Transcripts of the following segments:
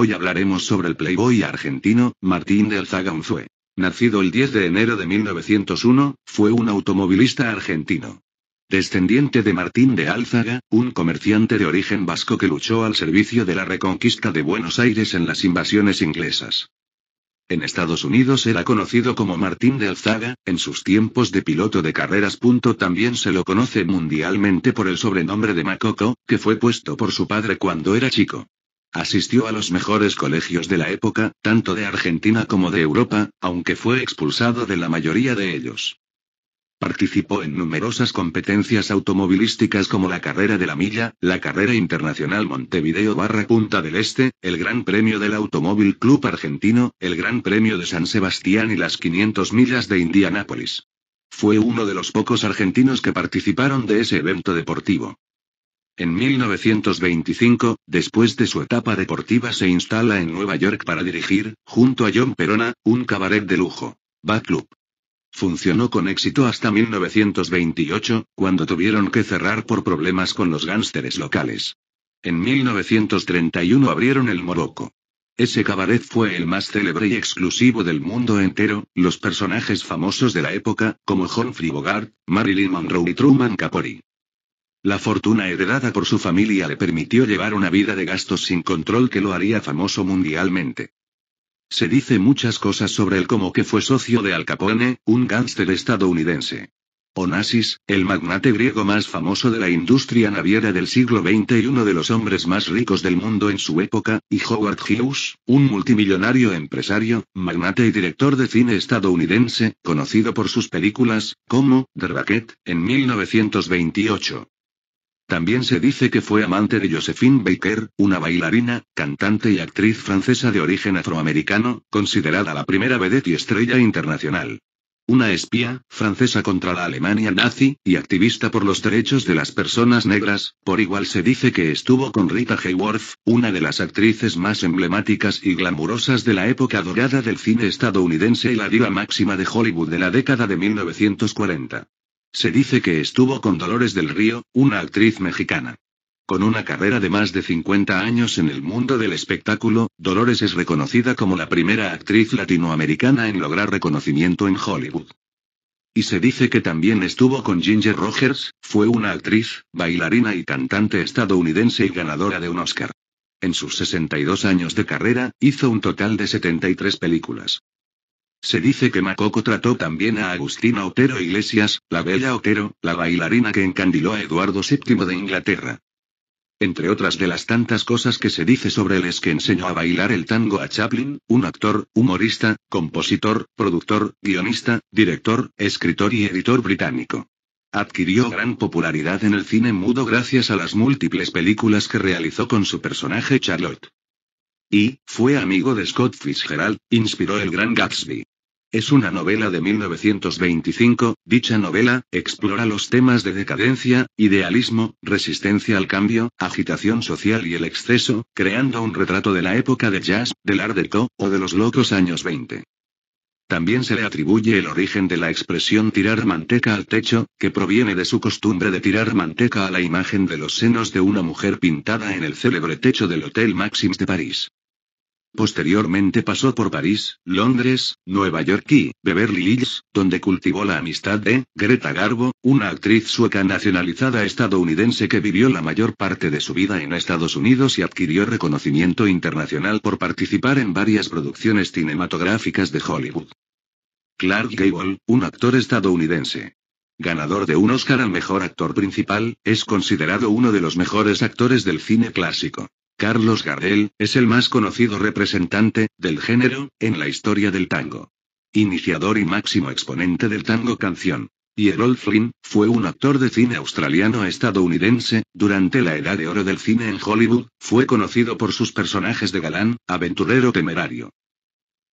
Hoy hablaremos sobre el playboy argentino, Martín del fue. Nacido el 10 de enero de 1901, fue un automovilista argentino. Descendiente de Martín de Álzaga, un comerciante de origen vasco que luchó al servicio de la reconquista de Buenos Aires en las invasiones inglesas. En Estados Unidos era conocido como Martín de Alzaga, en sus tiempos de piloto de carreras. También se lo conoce mundialmente por el sobrenombre de Macoco, que fue puesto por su padre cuando era chico. Asistió a los mejores colegios de la época, tanto de Argentina como de Europa, aunque fue expulsado de la mayoría de ellos. Participó en numerosas competencias automovilísticas como la carrera de la milla, la carrera internacional Montevideo barra Punta del Este, el Gran Premio del Automóvil Club Argentino, el Gran Premio de San Sebastián y las 500 millas de Indianápolis. Fue uno de los pocos argentinos que participaron de ese evento deportivo. En 1925, después de su etapa deportiva, se instala en Nueva York para dirigir, junto a John Perona, un cabaret de lujo, Bat Club. Funcionó con éxito hasta 1928, cuando tuvieron que cerrar por problemas con los gánsteres locales. En 1931 abrieron el Morocco. Ese cabaret fue el más célebre y exclusivo del mundo entero, los personajes famosos de la época, como Humphrey Bogart, Marilyn Monroe y Truman Capote la fortuna heredada por su familia le permitió llevar una vida de gastos sin control que lo haría famoso mundialmente. Se dice muchas cosas sobre él como que fue socio de Al Capone, un gánster estadounidense. Onassis, el magnate griego más famoso de la industria naviera del siglo XX y uno de los hombres más ricos del mundo en su época, y Howard Hughes, un multimillonario empresario, magnate y director de cine estadounidense, conocido por sus películas, como The Racket, en 1928. También se dice que fue amante de Josephine Baker, una bailarina, cantante y actriz francesa de origen afroamericano, considerada la primera vedette y estrella internacional. Una espía, francesa contra la Alemania nazi, y activista por los derechos de las personas negras, por igual se dice que estuvo con Rita Hayworth, una de las actrices más emblemáticas y glamurosas de la época dorada del cine estadounidense y la diva máxima de Hollywood de la década de 1940. Se dice que estuvo con Dolores del Río, una actriz mexicana. Con una carrera de más de 50 años en el mundo del espectáculo, Dolores es reconocida como la primera actriz latinoamericana en lograr reconocimiento en Hollywood. Y se dice que también estuvo con Ginger Rogers, fue una actriz, bailarina y cantante estadounidense y ganadora de un Oscar. En sus 62 años de carrera, hizo un total de 73 películas. Se dice que Macoco trató también a Agustina Otero Iglesias, la bella Otero, la bailarina que encandiló a Eduardo VII de Inglaterra. Entre otras de las tantas cosas que se dice sobre él es que enseñó a bailar el tango a Chaplin, un actor, humorista, compositor, productor, guionista, director, escritor y editor británico. Adquirió gran popularidad en el cine mudo gracias a las múltiples películas que realizó con su personaje Charlotte y fue amigo de Scott Fitzgerald, inspiró El Gran Gatsby. Es una novela de 1925, dicha novela, explora los temas de decadencia, idealismo, resistencia al cambio, agitación social y el exceso, creando un retrato de la época de jazz, del art deco, o de los locos años 20. También se le atribuye el origen de la expresión tirar manteca al techo, que proviene de su costumbre de tirar manteca a la imagen de los senos de una mujer pintada en el célebre techo del Hotel Maxims de París. Posteriormente pasó por París, Londres, Nueva York y Beverly Hills, donde cultivó la amistad de Greta Garbo, una actriz sueca nacionalizada estadounidense que vivió la mayor parte de su vida en Estados Unidos y adquirió reconocimiento internacional por participar en varias producciones cinematográficas de Hollywood. Clark Gable, un actor estadounidense. Ganador de un Oscar al Mejor Actor Principal, es considerado uno de los mejores actores del cine clásico. Carlos Gardel, es el más conocido representante, del género, en la historia del tango. Iniciador y máximo exponente del tango canción. Y Errol Flynn, fue un actor de cine australiano-estadounidense, durante la edad de oro del cine en Hollywood, fue conocido por sus personajes de galán, aventurero temerario.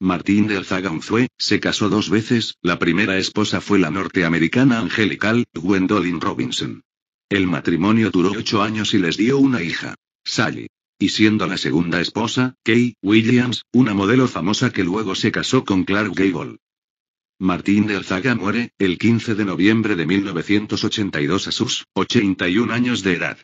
Martín del Zagan fue, se casó dos veces, la primera esposa fue la norteamericana angelical, Gwendolyn Robinson. El matrimonio duró ocho años y les dio una hija, Sally. Y siendo la segunda esposa, Kay Williams, una modelo famosa que luego se casó con Clark Gable. Martín del Zaga muere, el 15 de noviembre de 1982 a sus 81 años de edad.